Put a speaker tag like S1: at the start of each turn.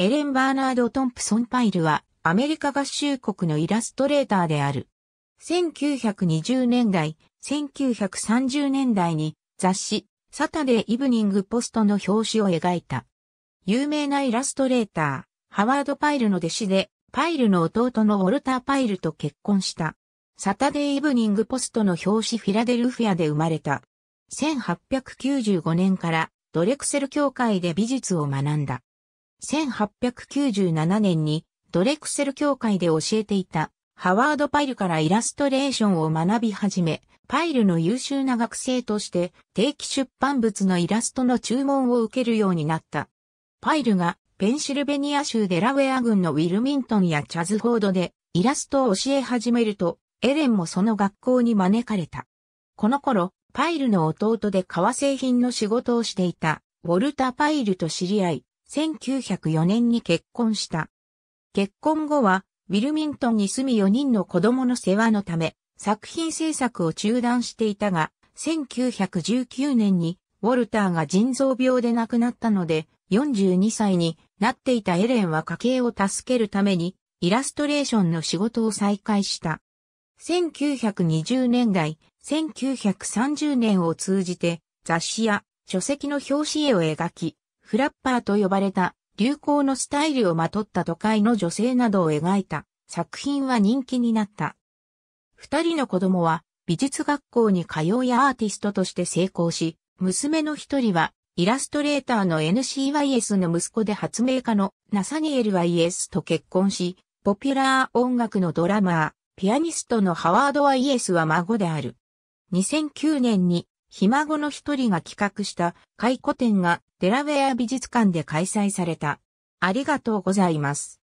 S1: エレン・バーナード・トンプソン・パイルはアメリカ合衆国のイラストレーターである。1920年代、1930年代に雑誌サタデー・イブニング・ポストの表紙を描いた。有名なイラストレーター、ハワード・パイルの弟子で、パイルの弟のウォルター・パイルと結婚した。サタデー・イブニング・ポストの表紙フィラデルフィアで生まれた。1895年からドレクセル協会で美術を学んだ。1897年にドレクセル協会で教えていたハワード・パイルからイラストレーションを学び始め、パイルの優秀な学生として定期出版物のイラストの注文を受けるようになった。パイルがペンシルベニア州デラウェア郡のウィルミントンやチャズフォードでイラストを教え始めると、エレンもその学校に招かれた。この頃、パイルの弟で革製品の仕事をしていた、ウォルター・パイルと知り合い、1904年に結婚した。結婚後は、ウィルミントンに住み4人の子供の世話のため、作品制作を中断していたが、1919年に、ウォルターが腎臓病で亡くなったので、42歳になっていたエレンは家計を助けるために、イラストレーションの仕事を再開した。1920年代、1930年を通じて、雑誌や書籍の表紙絵を描き、フラッパーと呼ばれた流行のスタイルをまとった都会の女性などを描いた作品は人気になった。二人の子供は美術学校に通いアーティストとして成功し、娘の一人はイラストレーターの NCYS の息子で発明家のナサニエル YS と結婚し、ポピュラー音楽のドラマー、ピアニストのハワード YS は孫である。2009年にひ孫の一人が企画した回顧展がデラウェア美術館で開催された。ありがとうございます。